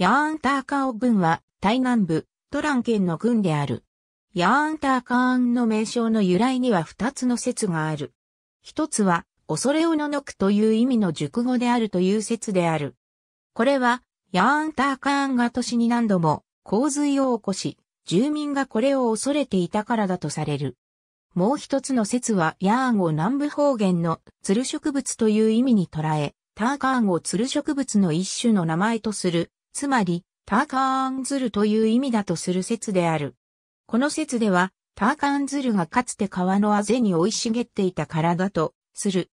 ヤーンターカオ軍は、台南部、トラン県の軍である。ヤーンターカーンの名称の由来には二つの説がある。一つは、恐れをののくという意味の熟語であるという説である。これは、ヤーンターカーンが都市に何度も洪水を起こし、住民がこれを恐れていたからだとされる。もう一つの説は、ヤーンを南部方言の鶴植物という意味に捉え、ターカーンを鶴植物の一種の名前とするつまり、ターカーンズルという意味だとする説である。この説では、ターカーンズルがかつて川のあぜに生い茂っていたからだとする。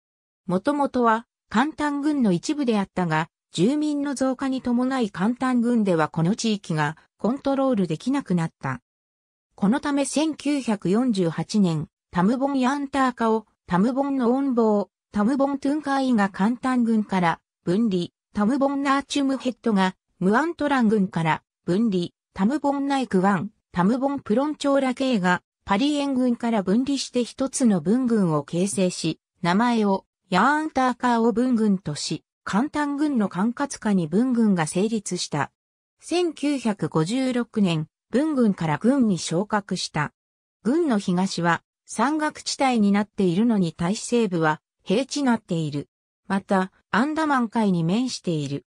もともとは、簡単軍の一部であったが、住民の増加に伴い簡単軍ではこの地域がコントロールできなくなった。このため1948年、タムボン・ヤンターカを、タムボンの音棒、タムボン・トゥンカイが簡単軍から分離、タムボン・ナーチュムヘッドがムアントラン軍から分離、タムボンナイクワン、タムボンプロンチョーラ系がパリエン軍から分離して一つの文軍を形成し、名前をヤーンターカーを文軍とし、簡単軍の管轄下に文軍が成立した。1956年、文軍から軍に昇格した。軍の東は山岳地帯になっているのに対西部は平地なっている。また、アンダマン海に面している。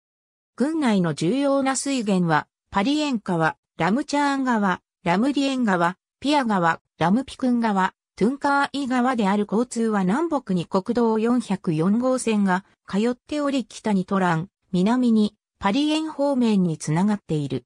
郡内の重要な水源は、パリエン川、ラムチャーン川、ラムリエン川、ピア川、ラムピクン川、トゥンカーイ川である交通は南北に国道404号線が通っており北にトラン、南にパリエン方面につながっている。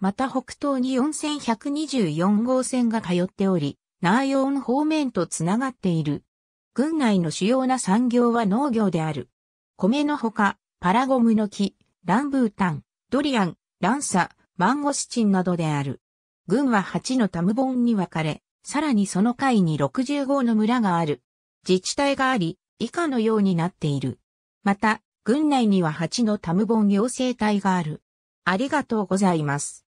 また北東に4124号線が通っており、ナーヨーン方面とつながっている。郡内の主要な産業は農業である。米のほか、パラゴムの木、ランブータン、ドリアン、ランサ、マンゴスチンなどである。軍は8のタムボンに分かれ、さらにその下位に65の村がある。自治体があり、以下のようになっている。また、軍内には8のタムボン行政体がある。ありがとうございます。